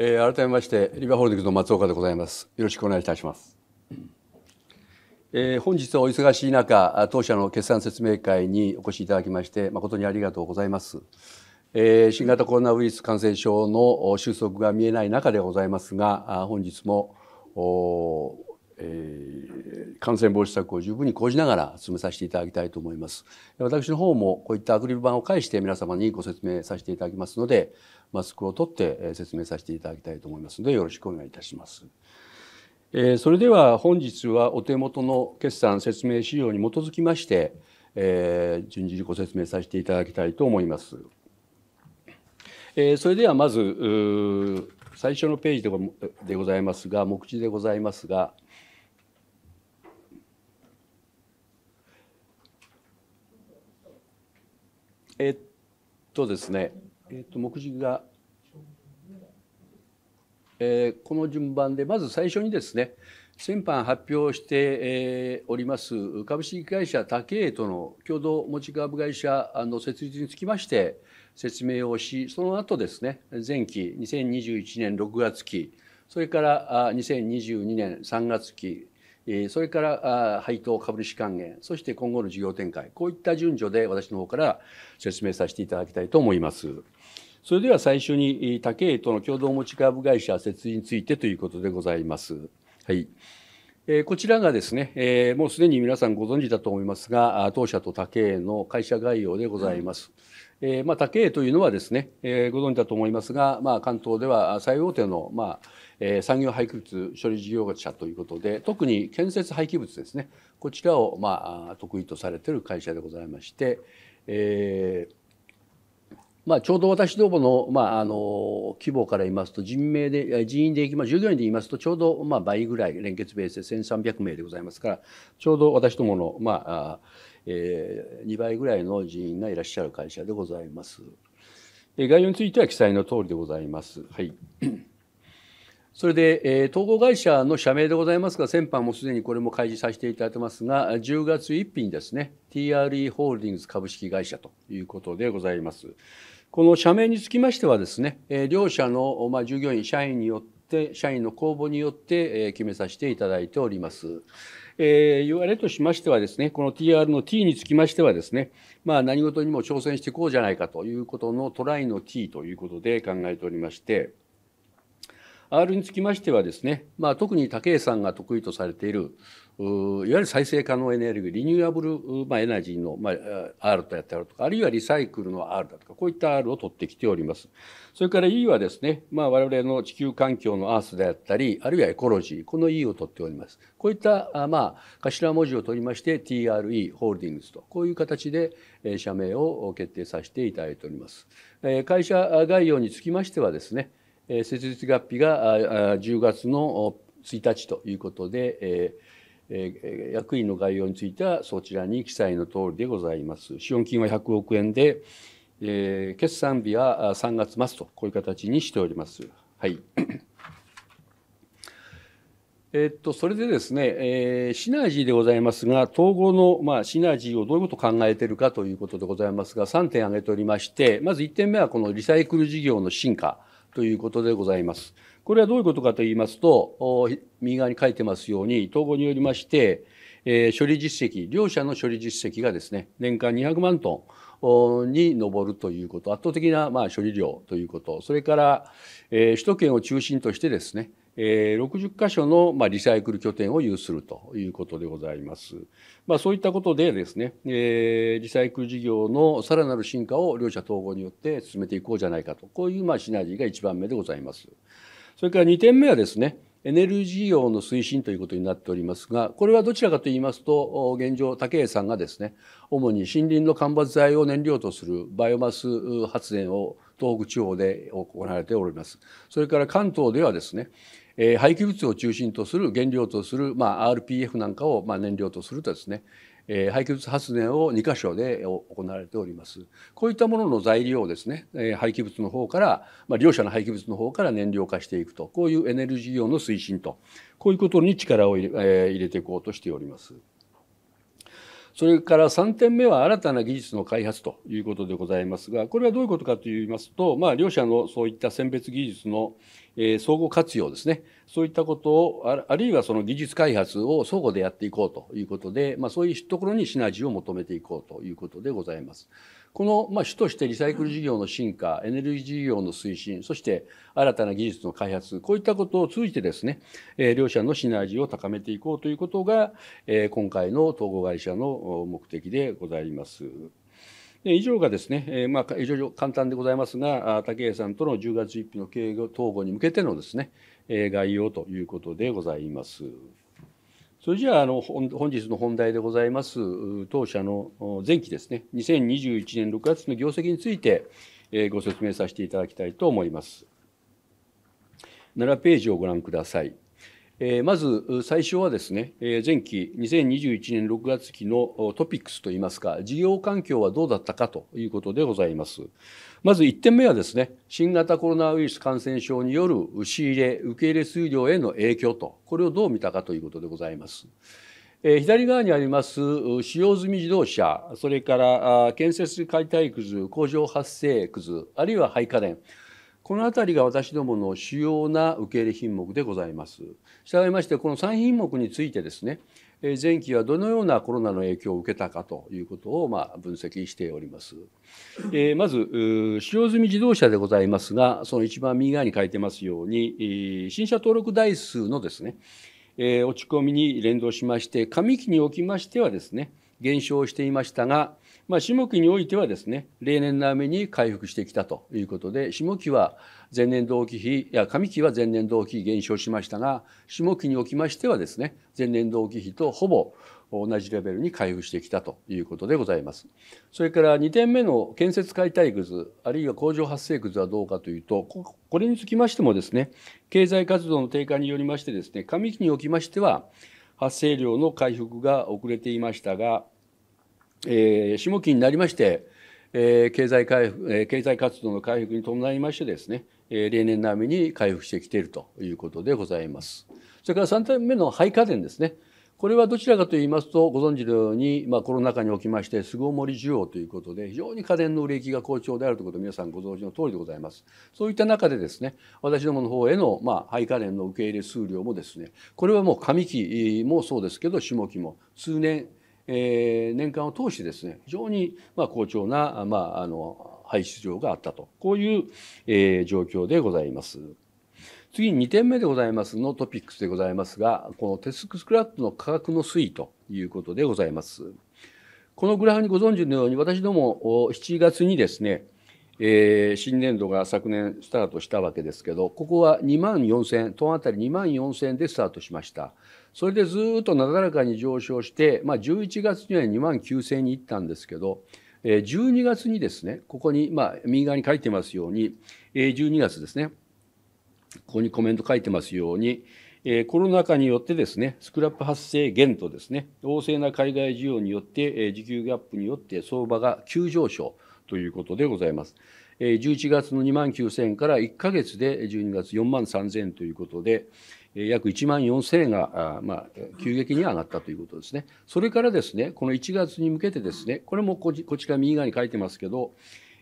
えー、改めましてリバホールディングスの松岡でございますよろしくお願いいたします、えー、本日はお忙しい中当社の決算説明会にお越しいただきまして誠にありがとうございます、えー、新型コロナウイルス感染症の収束が見えない中でございますが本日もえー、感染防止策を十分に講じながら進めさせていただきたいと思います私の方もこういったアクリル板を介して皆様にご説明させていただきますのでマスクを取って説明させていただきたいと思いますのでよろしくお願いいたします。えー、それでは本日はお手元の決算説明資料に基づきまして、えー、順次ご説明させていただきたいと思います。えー、それではまず最初のページでございますが目次でございますが。えっとですね、えっと、目次が、えー、この順番で、まず最初にですね、先般発表して、えー、おります株式会社ケ栄との共同持ち株会社の設立につきまして説明をし、その後ですね、前期2021年6月期、それから2022年3月期、それから配当株主還元、そして今後の事業展開、こういった順序で私の方から説明させていただきたいと思います。それでは最初に、他経営との共同持ち株会社設立についてということでございます。はい。こちらがですね、もうすでに皆さんご存知だと思いますが、当社と他経営の会社概要でございます。まあ、他経営というのはですね、ご存知だと思いますが、まあ、関東では最大手の、まあ、えー、産業廃棄物処理事業者ということで特に建設廃棄物ですねこちらを、まあ、得意とされている会社でございまして、えー、まあ、ちょうど私どもの,、まあ、あの規模から言いますと人命で人員でいきます従業員で言いますとちょうど、まあ、倍ぐらい連結ベースで1,300名でございますからちょうど私どもの、まあえー、2倍ぐらいの人員がいらっしゃる会社でございます。概要については記載の通りでございます。はいそれで、えー、統合会社の社名でございますが、先般もすでにこれも開示させていただいてますが、10月1日にですね、TRE ホールディングス株式会社ということでございます。この社名につきましてはですね、えー、両社の、まあ、従業員、社員によって、社員の公募によって、えー、決めさせていただいております。えー、言われとしましてはですね、この TR の T につきましてはですね、まあ、何事にも挑戦していこうじゃないかということのトライの T ということで考えておりまして、R につきましてはですね、まあ、特に武井さんが得意とされているいわゆる再生可能エネルギーリニューアブル、まあ、エナジーの、まあ、R とやってあるとかあるいはリサイクルの R だとかこういった R を取ってきておりますそれから E はですね、まあ、我々の地球環境のアースであったりあるいはエコロジーこの E を取っておりますこういったまあ、頭文字を取りまして TRE ホールディングスとこういう形で社名を決定させていただいております会社概要につきましてはですね設立月日が10月の1日ということで、役員の概要についてはそちらに記載の通りでございます。資本金は100億円で、え決算日は3月末とこういう形にしております。はい。えっと、それでですね、えー、シナジーでございますが、統合の、まあ、シナジーをどういうことを考えているかということでございますが、3点挙げておりまして、まず1点目はこのリサイクル事業の進化。ということでございます。これはどういうことかと言いますと、右側に書いてますように、統合によりまして、え処理実績、両社の処理実績がですね、年間200万トンに上るということ、圧倒的なまあ処理量ということ、それから、え首都圏を中心としてですね、60所の、まあ、リサイクル拠点を有するということでございます。まあ、そういったことでですね、リサイクル事業のさらなる進化を両者統合によって進めていこうじゃないかと、こういう、シナジーが1番目でございます。それから2点目はですね、エネルギー用の推進ということになっておりますが、これはどちらかと言いますと、現状、武井さんがですね、主に森林の間伐材を燃料とするバイオマス発電を東北地方で行われております。それから関東ではですね、えー、廃棄物を中心とする原料とする、まあ、RPF なんかを、まあ、燃料とするとですね、えー、廃棄物発電を2箇所で行われておりますこういったものの材料をですね、えー、廃棄物の方から、まあ、両者の廃棄物の方から燃料化していくとこういうエネルギー用の推進とこういうことに力を入れ,、えー、入れていこうとしております。それから3点目は新たな技術の開発ということでございますが、これはどういうことかといいますと、まあ、両者のそういった選別技術の、え相互活用ですね、そういったことを、あるいはその技術開発を相互でやっていこうということで、まあ、そういうところにシナジーを求めていこうということでございます。この、まあ、主としてリサイクル事業の進化、エネルギー事業の推進、そして新たな技術の開発、こういったことを通じてですね、えー、両者のシナジーを高めていこうということが、えー、今回の統合会社の目的でございます。以上がですね、えー、まあ、非常に簡単でございますが、武井さんとの10月1日の経営統合に向けてのですね、えー、概要ということでございます。それじゃああの本日の本題でございます当社の前期ですね2021年6月の業績についてご説明させていただきたいと思います。7ページをご覧ください。まず最初はですね前期2021年6月期のトピックスといいますか事業環境はどうだったかということでございます。まず1点目はですね新型コロナウイルス感染症による仕入れ受け入れ数量への影響とこれをどう見たかということでございます。左側にあります使用済み自動車それから建設解体くず工場発生くずあるいは廃家電この辺りが私どもの主要な受け入れ品目でございます。従いましてこの3品目についてですね前期はどのようなコロナの影響を受けたかということをま分析しております。えまず使用済み自動車でございますがその一番右側に書いてますように新車登録台数のですね落ち込みに連動しまして上期におきましてはですね減少していましたが、まあ、下期においてはですね例年並みに回復してきたということで下期は前年同期比いや上期は前年同期比減少しましたが下期におきましてはですね前年同期比とほぼ同じレベルに回復してきたということでございます。それから2点目の建設解体くずあるいは工場発生くずはどうかというとこれにつきましてもですね経済活動の低下によりましてですね上期におきましては発生量の回復が遅れていましたが、えー、下期になりまして、えー、経済回復、え経済活動の回復に伴いましてですね例年並みに回復してきているということでございます。それから3点目の廃家電ですね。これはどちらかと言いますとご存知のように、まあ、コロナ禍におきまして巣ごもり需要ということで非常に家電の売れ行きが好調であるということを皆さんご存知の通りでございますそういった中でですね私どもの方への、まあ、廃家電の受け入れ数量もですねこれはもう上期もそうですけど下期も数年、えー、年間を通してですね非常にまあ好調な、まあ、あの廃止場があったとこういう、えー、状況でございます。次に2点目でございますのトピックスでございますがこのテスクスクラップの価格の推移ということでございます。このグラフにご存知のように私ども7月にですねえー、新年度が昨年スタートしたわけですけどここは2万4,000トンあたり2万4,000でスタートしましたそれでずっとなだらかに上昇して、まあ、11月には2万9,000に行ったんですけど12月にですね、ここに、まあ、右側に書いてますように、12月ですね、ここにコメント書いてますように、コロナ禍によってですね、スクラップ発生減とですね、旺盛な海外需要によって、需給ギャップによって相場が急上昇ということでございます。11月の2万9000円から1か月で12月4万3000円ということで、約1万4000円が、まあ、急激に上がったということですね。それからですね、この1月に向けてですね、これもこちら右側に書いてますけど、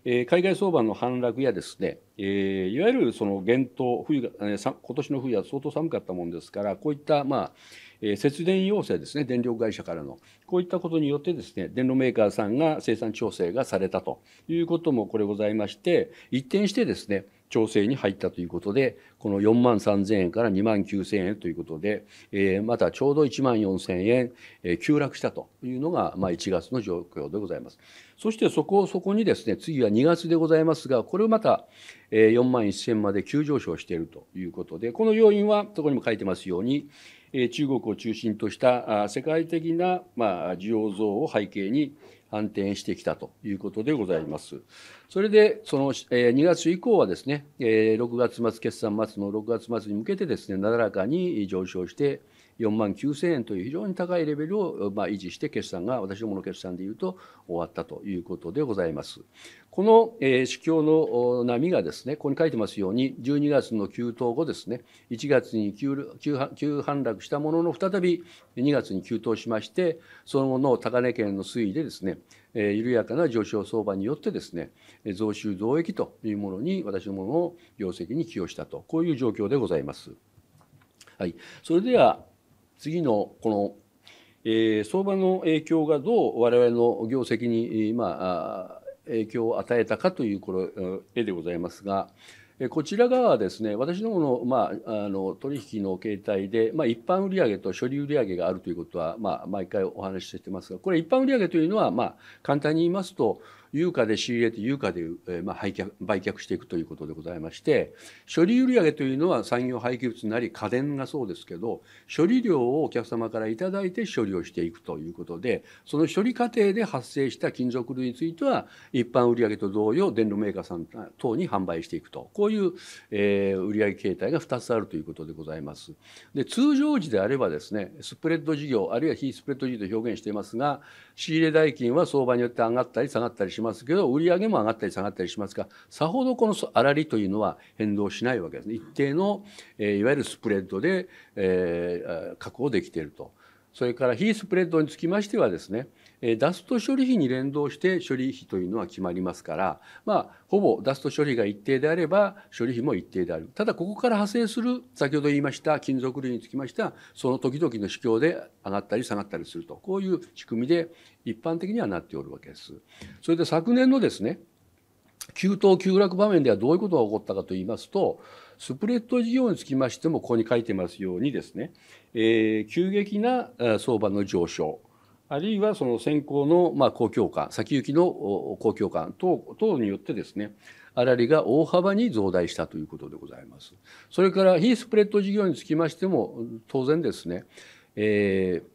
え海外相場の反落やですね、えいわゆるその減冬、冬が、えー、今年の冬は相当寒かったもんですから、こういった、まあ、え節電要請ですね、電力会社からの、こういったことによってですね、電炉メーカーさんが生産調整がされたということもこれございまして、一転してですね、調整に入ったということで、この4万3000円から2万9000円ということで、えー、またちょうど1万4000円、えー、急落したというのが、まあ、1月の状況でございます。そしてそこそこにですね、次は2月でございますが、これをまた、えー、4万1000まで急上昇しているということで、この要因は、そこにも書いてますように、えー、中国を中心とした世界的な、まあ、需要増を背景に、反転してきたということでございます。それで、そのえ2月以降はですね、え6月末、決算末の6月末に向けてですね、なだらかに上昇して4万9000円という非常に高いレベルをま維持して決算が私どもの決算でいうと終わったということでございます。この市況の波がですねここに書いてますように12月の急騰後ですね1月に急反落したものの再び2月に急騰しましてその後の高値圏の推移でですね緩やかな上昇相場によってですね増収増益というものに私どもの業績に寄与したとこういう状況でございます。はい、それでは次のこの、えー、相場の影響がどう我々の業績に、まあ、影響を与えたかというこの絵でございますが。こちら側はですね、私どもの,、まあ、あの取引の形態で、まあ、一般売上と処理売上があるということは、まあ、毎回お話ししてますが、これ一般売上というのは、まあ、簡単に言いますと、有価で仕入れて有価で、えー、まあ、売却売却していくということでございまして処理売上というのは産業廃棄物なり家電がそうですけど処理量をお客様から頂いて処理をしていくということでその処理過程で発生した金属類については一般売上と同様電炉メーカーさん等に販売していくとこういう、えー、売上形態が2つあるということでございます。で通常時であればですねスプレッド事業あるいは非スプレッド事業と表現していますが仕入れ代金は相場によって上がったり下がったりしますますけど売り上げも上がったり下がったりしますがさほどこの粗利というのは変動しないわけですね一定の、えー、いわゆるスプレッドで、えー、確保できているとそれから非スプレッドにつきましてはですねダスト処理費に連動して処理費というのは決まりますから、まあ、ほぼダスト処理が一定であれば処理費も一定であるただここから派生する先ほど言いました金属類につきましてはその時々の市況で上がったり下がったりするとこういう仕組みで一般的にはなっておるわけです。それで昨年のですね急騰急落場面ではどういうことが起こったかと言いますとスプレッド事業につきましてもここに書いてますようにですね、えー、急激な相場の上昇あるいはその先行のまあ公共感、先行きの公共感等等によってですね、あらりが大幅に増大したということでございます。それから非スプレッド事業につきましても、当然ですね、えー、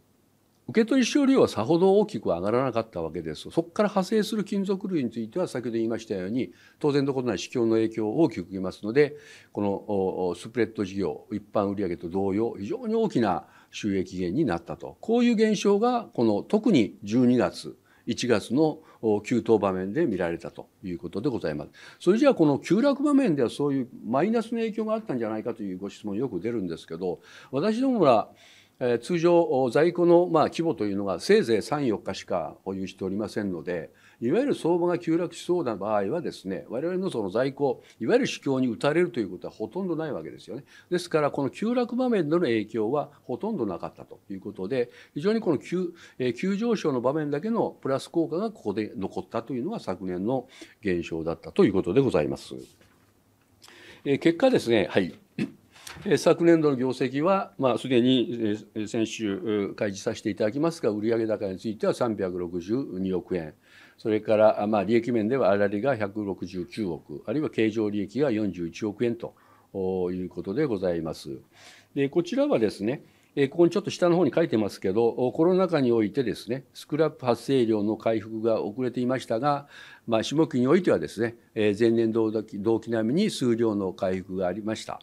受取り用量はさほど大きく上がらなかったわけです。そこから派生する金属類については先ほど言いましたように当然のことなら市況の影響を大きく受けますのでこのスプレッド事業一般売上と同様非常に大きな収益源になったとこういう現象がこの特に12月1月の急騰場面で見られたということでございます。それじゃあこの急落場面ではそういうマイナスの影響があったんじゃないかというご質問よく出るんですけど私どもは通常在庫のま規模というのがせいぜい34日しか保有しておりませんのでいわゆる相場が急落しそうな場合はですね我々のその在庫いわゆる市況に打たれるということはほとんどないわけですよねですからこの急落場面での影響はほとんどなかったということで非常にこの急,、えー、急上昇の場面だけのプラス効果がここで残ったというのが昨年の現象だったということでございます。えー、結果ですね、はい、昨年度の業績は、まあ、すでに先週開示させていただきますが、売上高については362億円、それから、まあ、利益面では粗利が169億、あるいは経常利益が41億円ということでございます。でこちらはですね、ここにちょっと下の方に書いてますけど、コロナ禍においてですね、スクラップ発生量の回復が遅れていましたが、まあ、下期においてはですね、前年同期並みに数量の回復がありました。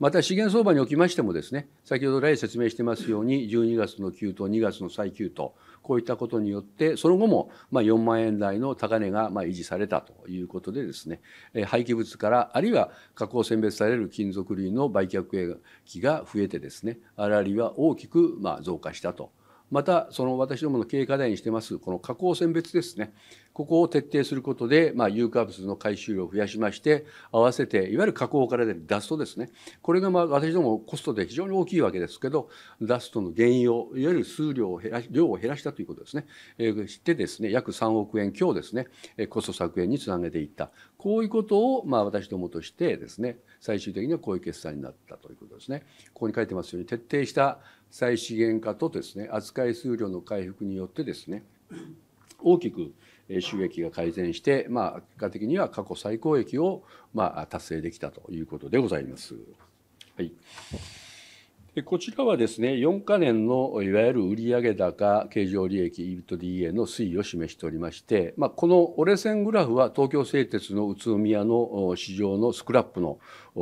また資源相場におきましてもですね、先ほど来説明してますように、12月の急騰、2月の再急騰、こういったことによってその後もま4万円台の高値がま維持されたということでですね廃棄物からあるいは加工選別される金属類の売却益が増えてですねあらりは大きくま増加したとまたその私どもの経営課題にしてますこの加工選別ですねここを徹底することで、まあ、有化物の回収量を増やしまして、合わせて、いわゆる加工から出るダストですね。これが、まあ、私どもコストで非常に大きいわけですけど、ダストの原因を、いわゆる数量を減ら量を減らしたということですね。えー、してですね、約3億円強ですね、コスト削減につなげていった。こういうことを、まあ、私どもとしてですね、最終的にはこういう決算になったということですね。ここに書いてますように、徹底した再資源化とですね、扱い数量の回復によってですね、大きく収益が改善して、まあ、結果的には過去最高益を、まあ、達成できたということでございます。はい、でこちらはですね4か年のいわゆる売上高経常利益 EBITDA の推移を示しておりまして、まあ、この折れ線グラフは東京製鉄の宇都宮の市場のスクラップの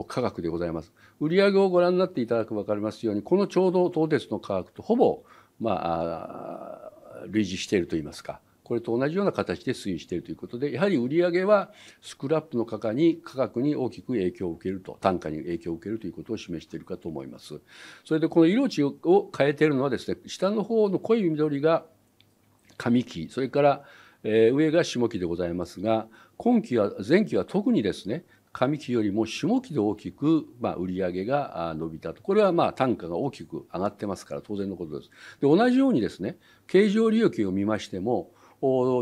価格でございます。売上をご覧になっていただく分かりますようにこのちょうど東鉄の価格とほぼまあ類似しているといいますかこれと同じような形で推移しているということでやはり売上はスクラップの価格に価格に大きく影響を受けると単価に影響を受けるということを示しているかと思います。それでこの色地を変えているのはですね下の方の濃い緑が上期それから上が下期でございますが今期は前期は特にですね上期よりも下期で大きく、まり売上が伸びたとこれはまあ単価が大きく上がってますから当然のことです。で同じようにですね経常利益を見ましても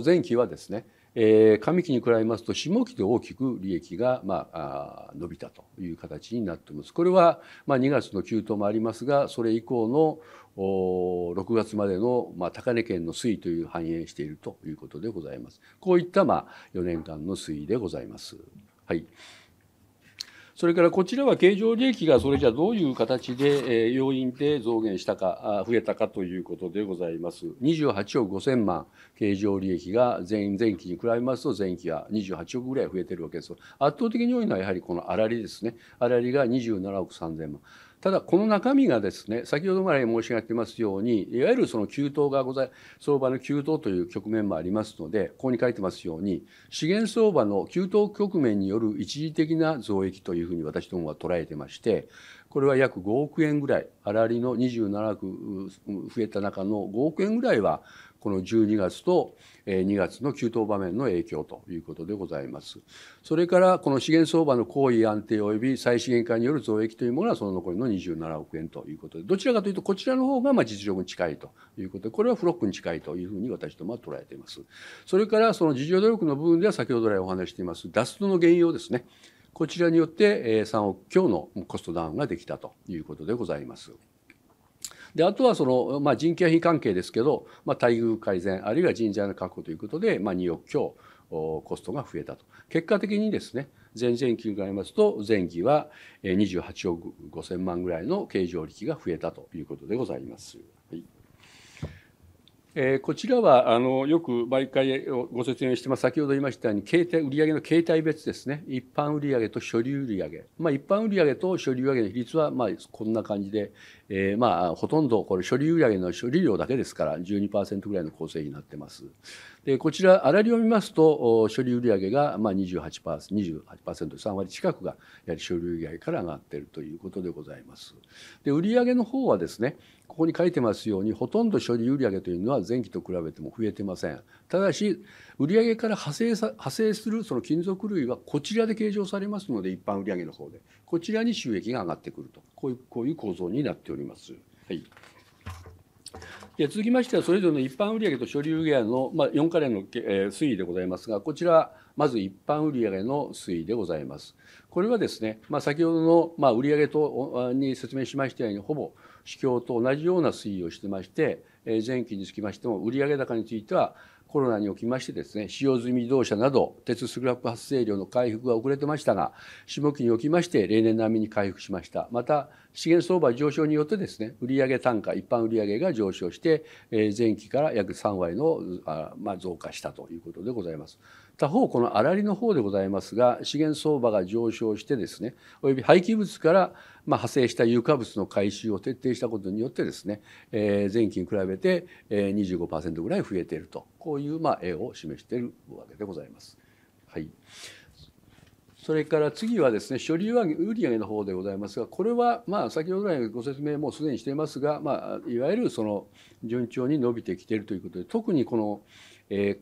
前期はですねえー、上期に比べますと下期で大きく利益が、まあ、あ伸びたという形になっています。これは、まあ、2月の急騰もありますがそれ以降のお6月までの、まあ、高値圏の推移という反映しているということでございます。こういった、まあ、4年間の推移でございます。はいそれからこちらは経常利益がそれじゃどういう形で、えー、要因で増減したか、増えたかということでございます。28億5000万経常利益が前前期に比べますと前期は28億ぐらい増えてるわけです。圧倒的に多いのはやはりこの粗利ですね。粗利が27億3000万。ただこの中身がですね先ほどまら申し上げてますようにいわゆるその急騰がござい相場の急騰という局面もありますのでここに書いてますように資源相場の急騰局面による一時的な増益というふうに私どもは捉えてましてこれは約5億円ぐらい粗利の27億増えた中の5億円ぐらいはこの12月と2月の急騰場面の影響ということでございます。それからこの資源相場の行為安定及び再資源化による増益というものはその残りの27億円ということでどちらかというとこちらの方がま実力に近いということでこれはフロックに近いというふうに私どもは捉えています。それからその自助努力の部分では先ほど来お話していますダストの原用ですねこちらによって3億強のコストダウンができたということでございます。であとはその、まあ、人件費関係ですけど、まあ、待遇改善あるいは人材の確保ということで、まあ、2億強コストが増えたと結果的にですね前々期に比べますと前期は28億5000万ぐらいの経常利益が増えたということでございます。はいえー、こちらはあのよく毎回ご説明してます先ほど言いましたように携帯売上の形態別ですね一般売上と処理売上、まあ、一般売上と処理売上の比率はまあこんな感じで、えー、まあほとんどこれ処理売上の処理量だけですから12%ぐらいの構成になってます。でこちら粗利を見ますと処理売上がまあ 28%, 28%3 割近くがやはり処理売上から上がっているということでございます。で売上の方はですねここに書いてますようにほとんど処理売上というのは前期と比べても増えてませんただし売上から派生派生するその金属類はこちらで計上されますので一般売上の方でこちらに収益が上がってくるとこういうこういう構造になっております。はいで続きましてはそれぞれの一般売上と処理売上の、まあ、4カ年の、えー、推移でございますがこちらまず一般売上の推移でございます。これはですね、まあ、先ほどの、まあ、売上とに説明しましたようにほぼ指標と同じような推移をしてまして、え前期につきましても売上高についてはコロナにおきましてですね、使用済み同社など鉄スクラップ発生量の回復が遅れてましたが、下期におきまして例年並みに回復しました。また、資源相場上昇によってですね、売上単価、一般売上が上昇して、前期から約3割の増加したということでございます。他方この粗利の方でございますが資源相場が上昇してですねおよび廃棄物からま派生した有価物の回収を徹底したことによってですね、え前期に比べて25%ぐらい増えているとこういうま絵を示しているわけでございます。はい、それから次はですね処理売上の方でございますがこれはまあ先ほど来ご説明もすでにしていますがまあいわゆるその順調に伸びてきているということで特にこのえ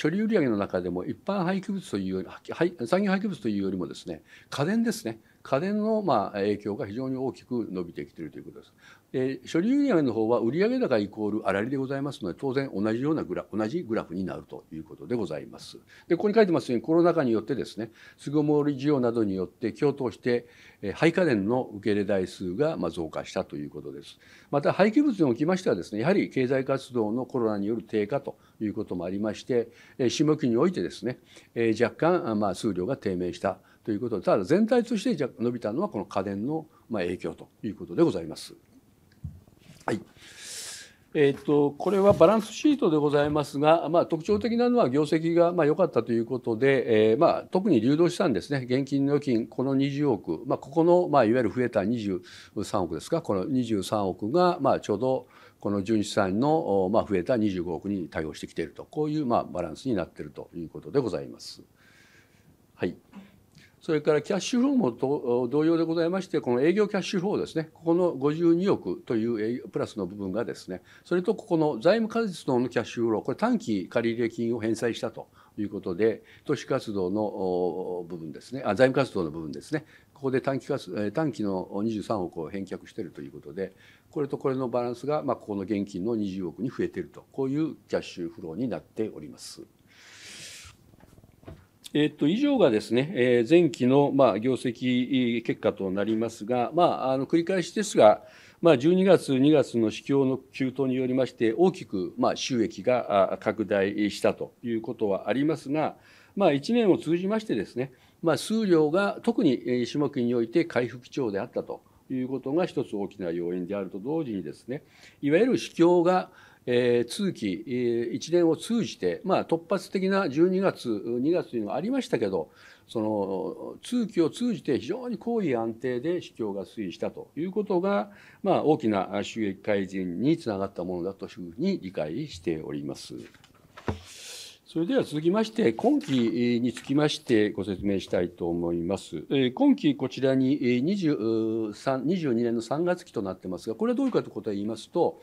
処理売上の中でも一般廃棄物というより産業廃棄物というよりもですね家電ですね家電のまあ影響が非常に大きく伸びてきているということです。えー、所有売上の方は売上高イコール粗利でございますので当然同じようなグラ同じグラフになるということでございます。でここに書いてますようにコロナ禍によってですね巣ごもり需要などによって共闘して、えー、廃家電の受け入れ台数がまあ増加したということです。また廃棄物におきましてはですねやはり経済活動のコロナによる低下ということもありまして、えー、下期においてですね、えー、若干まあ数量が低迷したということでただ全体として伸びたのはこの家電のまあ影響ということでございます。はいえーと、これはバランスシートでございますが、まあ、特徴的なのは業績がまあ良かったということで、えー、まあ、特に流動資産ですね現金預金この20億、まあ、ここの、まあ、いわゆる増えた23億ですかこの23億が、まあ、ちょうどこの純資産の、まあ、増えた25億に対応してきているとこういう、まあ、バランスになっているということでございます。はいそれからキャッシュフローもと同様でございまして、この営業キャッシュフローですね、ここの52億というプラスの部分がですね、それとここの財務果実のキャッシュフロー、これ短期借入金を返済したということで、都市活動の部分ですね、あ財務活動の部分ですね、ここで短期活短期の23億を返却しているということで、これとこれのバランスが、まあ、ここの現金の20億に増えていると、こういうキャッシュフローになっております。えっと、以上がですね、えー、前期の、まあ、業績結果となりますが、まあ、あの繰り返しですが、まあ、12月、2月の市況の急騰によりまして、大きく、まあ、収益が拡大したということはありますが、まあ、1年を通じましてですね、まあ、数量が特に下目において回復基調であったということが一つ大きな要因であると同時にですねいわゆる市況がえー、通期、えー、一年を通じて、まあ、突発的な12月2月というのがありましたけどその通期を通じて非常に高位安定で市況が推移したということが、まあ、大きな収益改善につながったものだというふうに理解しております。それでは続きまして、今期につきましてご説明したいと思います。今期、こちらに2 2年の3月期となってますが、これはどういうかということを言いますと、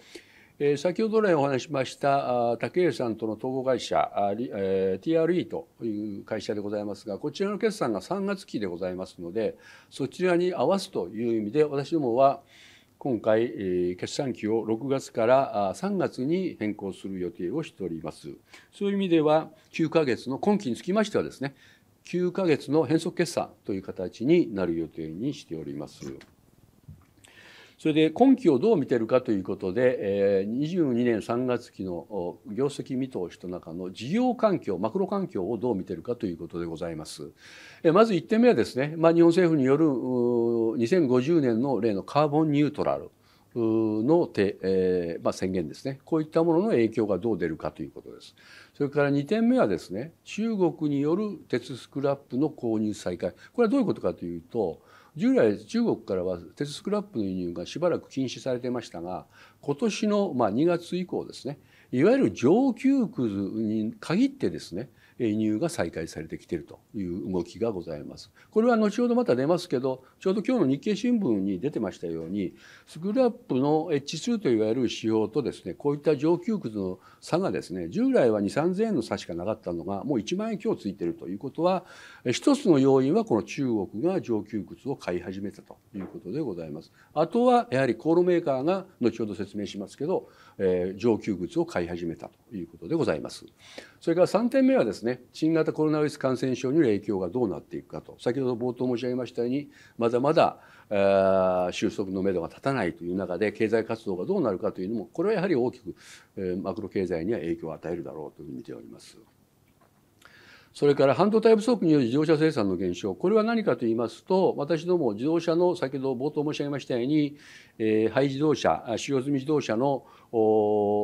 先ほど来お話しました武井さんとの統合会社 TRE という会社でございますがこちらの決算が3月期でございますのでそちらに合わすという意味で私どもは今回決算期を6月から3月に変更する予定をしておりますそういう意味では9ヶ月の今期につきましてはですね9ヶ月の変則決算という形になる予定にしております。それで今期をどう見てるかということで、え22年3月期の業績見通しと中の事業環境マクロ環境をどう見てるかということでございます。えまず1点目はですね、まあ、日本政府による2050年の例のカーボンニュートラルのえー、まあ、宣言ですねこういったものの影響がどう出るかということですそれから2点目はですね中国による鉄スクラップの購入再開これはどういうことかというと従来中国からは鉄スクラップの輸入がしばらく禁止されていましたが今年のまあ2月以降ですねいわゆる上級ずに限ってですね輸入が再開されてきているという動きがございます。これは後ほどまた出ますけどちょうど今日の日経新聞に出てましたようにスクラップの H2 といわれる仕様とですねこういった上級靴の差がですね従来は2 3 0 0円の差しかなかったのがもう1万円強ついているということは一つの要因はこの中国が上級靴を買い始めたということでございます。あとはやはり航路メーカーが後ほど説明しますけど、えー、上級靴を買い始めたということでございます。それから3点目はですねですね新型コロナウイルス感染症による影響がどうなっていくかと先ほど冒頭申し上げましたようにまだまだ収束のめどが立たないという中で経済活動がどうなるかというのもこれはやはり大きく、マクロ経済には影響を与えるだろうというふうに見ております。それから半導体不足による自動車生産の減少これは何かと言いますと私ども自動車の先ほど冒頭申し上げましたようにえ廃自動車使用済み自動車の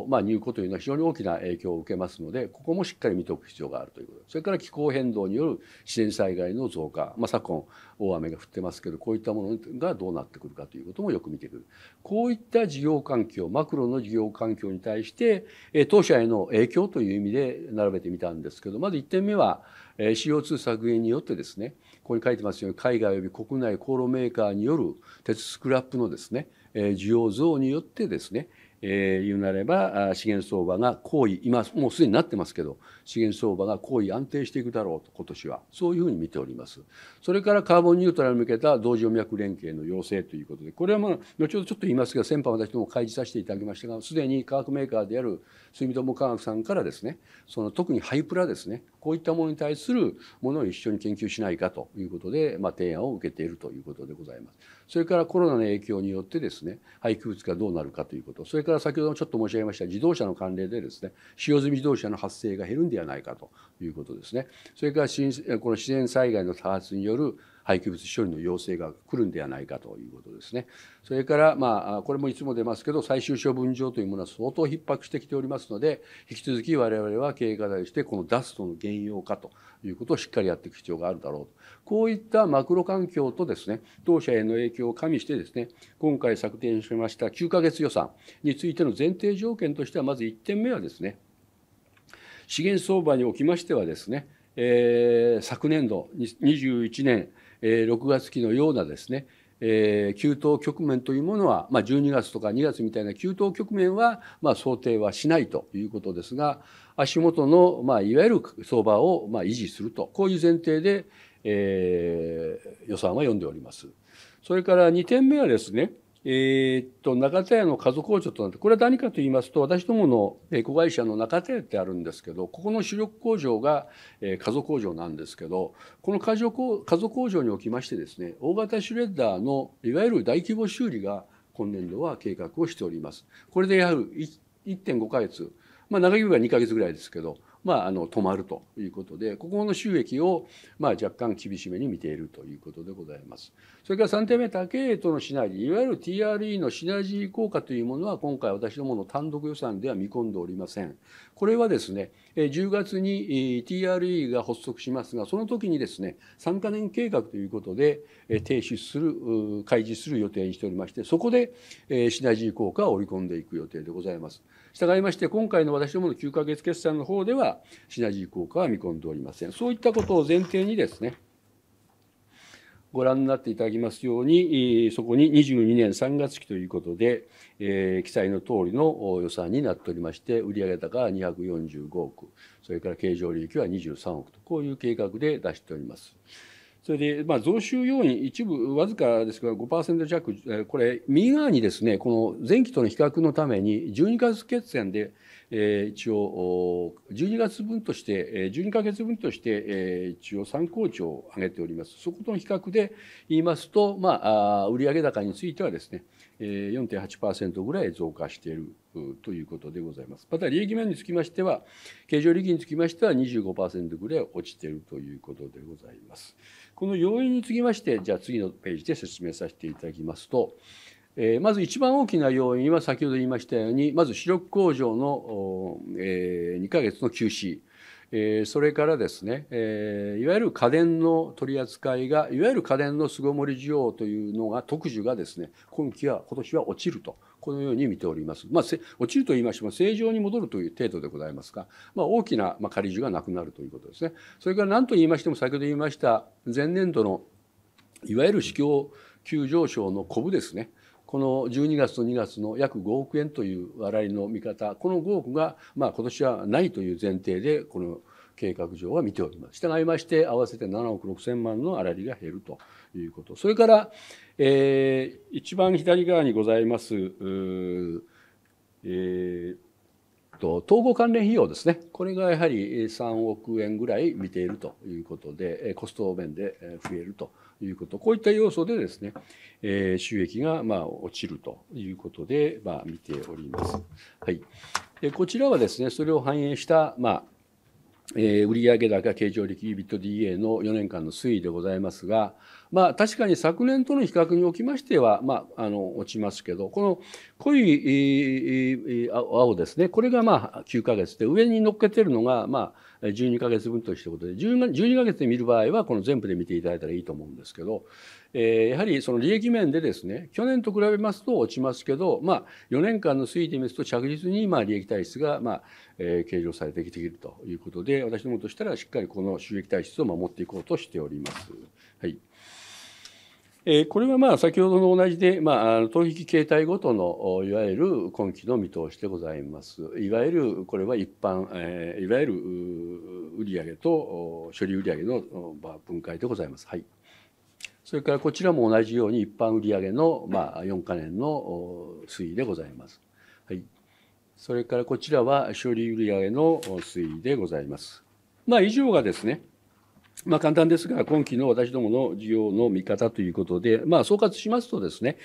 まあ、入庫というのは非常に大きな影響を受けますのでここもしっかり見ておく必要があるということそれから気候変動による自然災害の増加、まあ、昨今大雨が降ってますけどこういったものがどうなってくるかということもよく見てくるこういった事業環境マクロの事業環境に対して当社への影響という意味で並べてみたんですけどまず1点目は CO2 削減によってですねここに書いてますように海外及び国内航路メーカーによる鉄スクラップのですね需要増によってですねえー、言うなれば資源相場が好位今もうすでになってますけど資源相場が好位安定していくだろうと今年はそういうふうに見ておりますそれからカーボンニュートラルに向けた同時脈連携の要請ということでこれはまあ後ほどちょっと言いますが先般私ども開示させていただきましたがすでに化学メーカーである住友化学さんからですねその特にハイプラですねこういったものに対するものを一緒に研究しないかということで、まあ、提案を受けているということでございますそれからコロナの影響によってですね廃棄物がどうなるかということそれから先ほどもちょっと申し上げました自動車の関連でですね使用済み自動車の発生が減るんではないかということですねそれからこの自然災害の多発による廃棄物処理の要請が来るんではないかということですね。それから、まあ、これもいつも出ますけど、最終処分場というものは相当逼迫してきておりますので、引き続き我々は経営課題として、このダストの減用化ということをしっかりやっていく必要があるだろうと。こういったマクロ環境とですね、当社への影響を加味してですね、今回策定しました9ヶ月予算についての前提条件としては、まず1点目はですね、資源相場におきましてはですね、えー、昨年度21年えー、6月期のようなですね、えー、急騰局面というものは、まあ、12月とか2月みたいな急騰局面は、まあ、想定はしないということですが足元の、まあ、いわゆる相場を、まあ、維持するとこういう前提で、えー、予算は読んでおります。それから2点目はですねえー、っと中田屋の家族工場となってこれは何かと言いますと私どもの子会社の中田屋ってあるんですけどここの主力工場が家族工場なんですけどこの家族家族工場におきましてですね大型シュレッダーのいわゆる大規模修理が今年度は計画をしております。これでやはり1.5ヶ月、まあ、長い部は2ヶ月ぐらいですけどまあ、あの止まるということでここの収益を、まあ、若干厳しめに見ているということでございます。それから3点目他経営とのシナジーいわゆる TRE のシナジー効果というものは今回私どもの単独予算では見込んでおりません。これはですね10月に TRE が発足しますがその時にですね3か年計画ということで提出する開示する予定にしておりましてそこでシナジー効果を織り込んでいく予定でございます。従いまして今回の私どもの9ヶ月決算の方ではシナジー効果は見込んでおりませんそういったことを前提にですねご覧になっていただきますようにそこに22年3月期ということで、えー、記載の通りの予算になっておりまして売上高は245億それから経常利益は23億とこういう計画で出しております。それで、まあ、増収要因、一部わずかですが5%弱、これ、右側にですね、この前期との比較のために、12か月決算で、えー、一応、12月分として、12か月分として、えー、一応、参考値を上げております。そことの比較で言いますと、まあ、売上高についてはですね、4.8%ぐらい増加しているということでございます。また利益面につきましては、経常利益につきましては25%ぐらい落ちているということでございます。この要因につきまして、じゃあ次のページで説明させていただきますと、えー、まず一番大きな要因は先ほど言いましたように、まず主力工場の、えー、2ヶ月の休止。えー、それからですね、えー、いわゆる家電の取り扱いがいわゆる家電の巣ごもり需要というのが特需がですね今期は今年は落ちるとこのように見ております。まあ、落ちると言いましても正常に戻るという程度でございますが、まあ、大きな仮需がなくなるということですね。それから何と言いましても先ほど言いました前年度のいわゆる市況急上昇のコブですね。この12月と2月の約5億円という笑いの見方この5億がまあ今年はないという前提でこの計画上は見ております。従いまして合わせて7億6千万の粗利が減るということ。それから、えー、一番左側にございます、えー、と統合関連費用ですねこれがやはり3億円ぐらい見ているということでコスト面で増えるということこういった要素でですね収益がま落ちるということでま見ております。はい、でこちらはですねそれを反映したまあえー、売上高経常利益 EBITDA の4年間の推移でございますが、まあ、確かに昨年との比較におきましては、まあ、あの落ちますけどこの濃い、えー、青ですねこれがまあ9ヶ月で上に乗っけてるのがまあ12ヶ月分としてことで12ヶ月で見る場合はこの全部で見ていただいたらいいと思うんですけど、えやはりその利益面でですね去年と比べますと落ちますけど、まあ、4年間の推移で見ますと着実にまあ利益体質がまあ、え計上されてきているということで私どもとしたらしっかりこの収益体質を守っていこうとしております。はいえこれはまあ先ほどの同じで、まあ、取引形態ごとのいわゆる今期の見通しでございます。いわゆるこれは一般、えいわゆる売上と処理売上の分解でございます。はい、それからこちらも同じように一般売上の、ま4か年の推移でございます。はい、それからこちらは処理売上の推移でございます。まあ、以上がですねまあ、簡単ですが、今期の私どもの需要の見方ということで、まあ、総括しますとですね、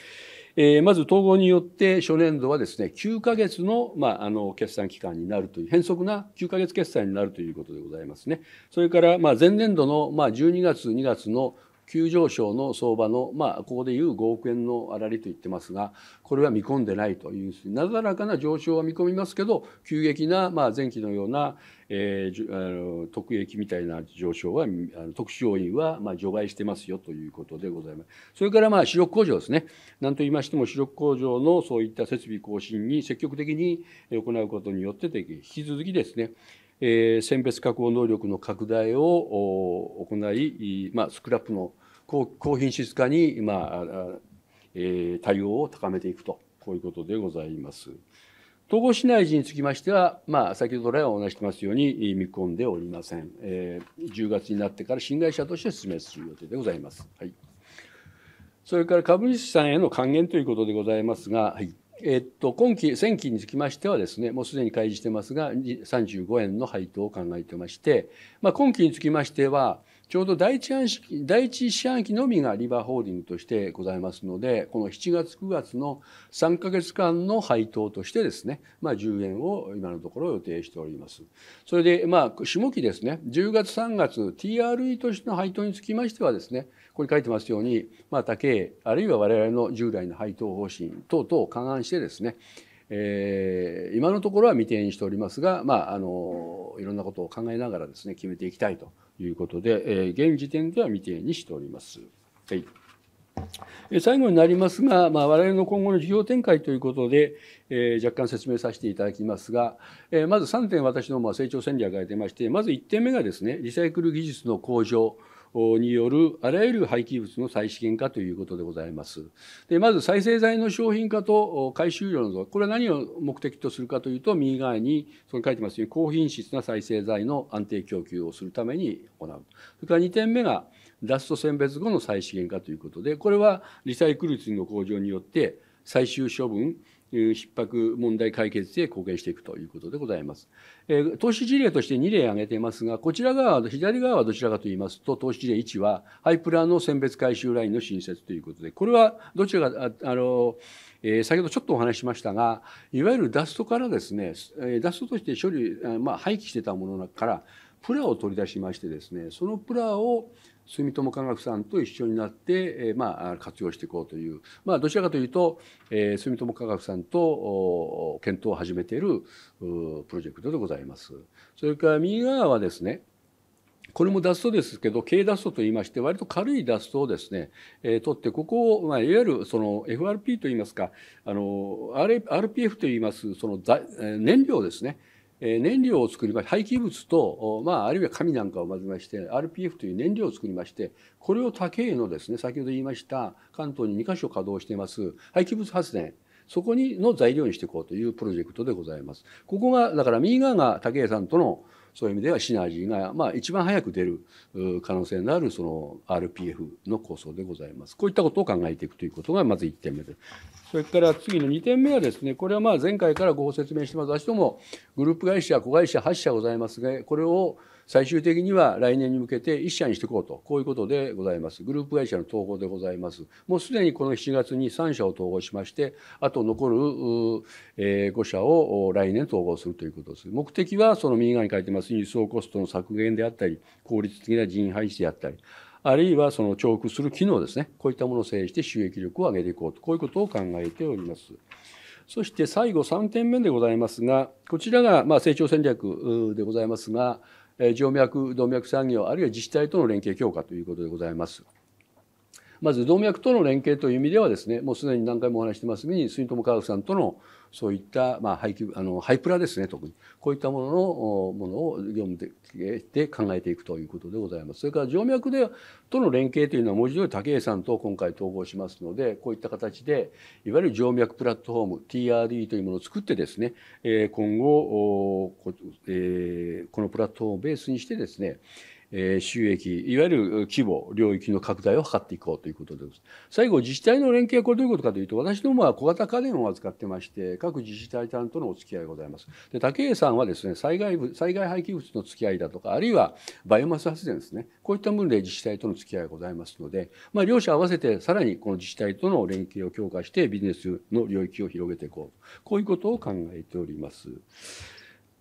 えー、まず統合によって初年度はですね、9ヶ月の,、まあ、あの決算期間になるという、変則な9ヶ月決算になるということでございますね。それから、まあ、前年度の、まあ、12月、2月の急上昇の相場の、まあ、ここでいう5億円のらりと言ってますがこれは見込んでないというなだらかな上昇は見込みますけど急激な、まあ、前期のような、えー、特益みたいな上昇は特殊要因は、まあ、除外してますよということでございます。それから、まあ、主力工場ですねなんと言いましても主力工場のそういった設備更新に積極的に行うことによって引き続きですねえー、選別加工能力の拡大を行い、まあ、スクラップの高高品質化に、まあえー、対応を高めていくとこういうことでございます。統合しな時につきましては、まあ、先ほど来お話してますように見込んでおりません、えー、10月になってから新会社として説明する予定でございます、はい、それから株主さんへの還元ということでございますが、はいえっと、今期、先期につきましてはですね、もうすでに開示してますが、35円の配当を考えてまして、まあ、今期につきましては、ちょうど第一四半期、第一四半期のみがリバーホールディングとしてございますので、この7月9月の3か月間の配当としてですね、まあ10円を今のところ予定しております。それで、まあ、下期ですね、10月3月 TRE としての配当につきましてはですね、ここに書いてますように、まあ、他経あるいは我々の従来の配当方針等々を勘案してですねえー、今のところは未定にしておりますが、まあ、あのいろんなことを考えながらですね決めていきたいということで、えー、現時点では未定にしております。はい最後になりますが、まあ、我々の今後の事業展開ということで、えー、若干説明させていただきますが、えー、まず3点私の成長戦略が出ましてまず1点目がですねリサイクル技術の向上によるあらゆる廃棄物の再資源化ということでございます。でまず再生材の商品化と回収量の増加これは何を目的とするかというと右側にそれ書いてますように高品質な再生材の安定供給をするために行うそれから2点目がダスト選別後の再資源化ということでこれはリサイクル率の向上によって最終処分逼迫問題解決へ貢献していくということでございます。えー、投資事例として2例挙げていますが、こちら側、左側はどちらかと言いますと、投資事例1は、ハイプラの選別回収ラインの新設ということで、これはどちらが、あの、えー、先ほどちょっとお話ししましたが、いわゆるダストからですね、ダストとして処理、まあ、廃棄してたものから、プラを取り出しましてですね、そのプラを住友化学さんと一緒になって、えまあ、活用していこうという、まあ、どちらかというと、え住友化学さんと検討を始めているプロジェクトでございます。それから右側はですねこれもダストですけど軽ダストといいまして割と軽いダストをですね、えー、取ってここを、まあ、いわゆるその FRP といいますかあの RPF といいますその燃料ですね燃料を作りまして廃棄物と、まあ、あるいは紙なんかを混ぜまして RPF という燃料を作りましてこれを他経のですね先ほど言いました関東に2か所稼働しています廃棄物発電そこにの材料にしていこうというプロジェクトでございます。ここがだから右側が武井さんとのそういう意味ではシナジーが、まあ、一番早く出る可能性のあるその RPF の構想でございます。こういったことを考えていくということがまず1点目です。それから次の2点目はですね、これはまあ前回からご説明してます。私どもグループ会社、子会社8社ございますが、これを最終的には来年に向けて1社にしていこうとこういうことでございますグループ会社の統合でございますもうすでにこの7月に3社を統合しましてあと残る5社を来年統合するということです目的はその右側に書いてます輸送コストの削減であったり効率的な人員配置であったりあるいはその重複する機能ですねこういったものを整理して収益力を上げていこうとこういうことを考えております。そして最後3点目でございますがこちらがま成長戦略でございますが静脈動脈産業あるいは自治体との連携強化ということでございます。まず動脈との連携という意味ではですねもうすでに何回もお話してますように住友化学さんとのそういった、まあ、ハイあのハイプラですね特にこういったもののものを業務でで考えていくということでございますそれから静脈でとの連携というのは文字通り武井さんと今回統合しますのでこういった形でいわゆる静脈プラットフォーム TRD というものを作ってですね、え今後こ,、えこのプラットフォームをベースにしてですねえ収益、いわゆる規模、領域の拡大を図っていこうということでございます。最後、自治体の連携これどういうことかというと、私どもは小型家電を扱ってまして、各自治体さんとのお付き合いがございます。で、武井さんはですね、災害災害廃棄物の付き合いだとか、あるいはバイオマス発電ですね、こういった分で自治体との付き合いがございますので、まあ、両者合わせてさらにこの自治体との連携を強化して、ビジネスの領域を広げていこう。こういうことを考えております。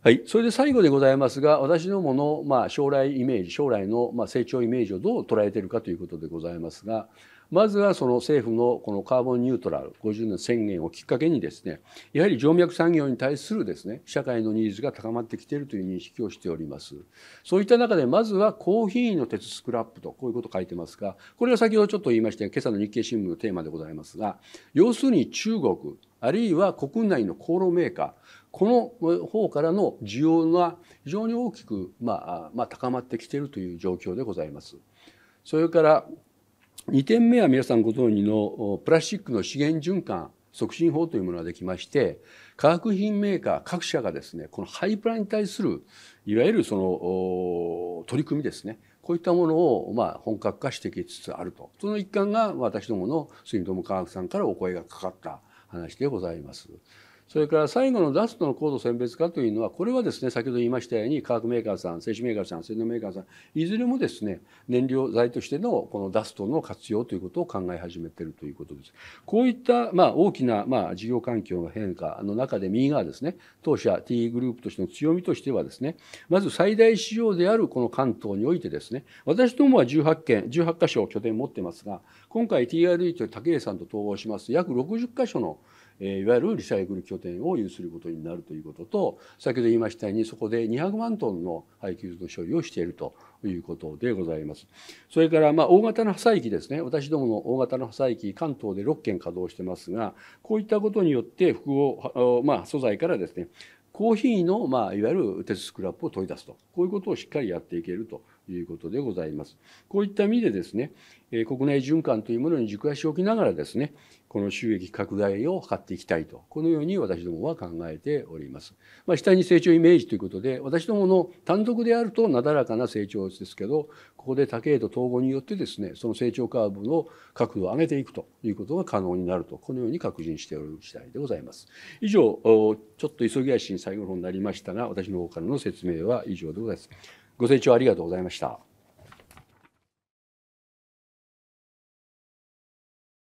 はい、それで最後でございますが私どものまあ将来イメージ将来のまあ成長イメージをどう捉えているかということでございますがまずはその政府のこのカーボンニュートラル50年宣言をきっかけにですねやはり静脈産業に対するですね社会のニーズが高まってきているという認識をしておりますそういった中でまずは高品位の鉄スクラップとこういうこと書いてますがこれは先ほどちょっと言いました今朝の日経新聞のテーマでございますが要するに中国あるいは国内の航路メーカーこの方からの需要が非常に大きく、まあまあ、高まってきているという状況でございます。それから2点目は皆さんご存知のプラスチックの資源循環促進法というものができまして化学品メーカー各社がですねこのハイプラに対するいわゆるその取り組みですねこういったものをまあ本格化してきつつあるとその一環が私どもの住友科学さんからお声がかかった話でございます。それから最後のダストの高度選別化というのはこれはですね先ほど言いましたように化学メーカーさん製紙メーカーさん製造メーカーさんいずれもですね燃料材としてのこのダストの活用ということを考え始めているということです。こういったまあ大きなまあ事業環境の変化の中で右側ですね当社 TE グループとしての強みとしてはですねまず最大市場であるこの関東においてですね私どもは18件18箇所拠点持ってますが今回 TRE という竹井さんと統合します約60箇所のえいわゆるリサイクル拠点を有することになるということと先ほど言いましたようにそこで200万トンの廃棄物の処理をしているということでございます。それからまあ大型の破砕機ですね私どもの大型の破砕機関東で6件稼働してますがこういったことによって複合、まあ、素材からですねコーヒーの、まあ、いわゆる鉄スクラップを取り出すとこういうことをしっかりやっていけるということでございます。こういった意味でですね、国内循環というものに軸足を置きながらですね、この収益拡大を図っていきたいと、このように私どもは考えております。まあ、下に成長イメージということで、私どもの単独であるとなだらかな成長ですけど、ここで他経と統合によってですね、その成長カーブの角度を上げていくということが可能になると、このように確認しておる次第でございます。以上、ちょっと急ぎ足に最後の方になりましたが、私の方からの説明は以上でございます。ご清聴ありがとうございました。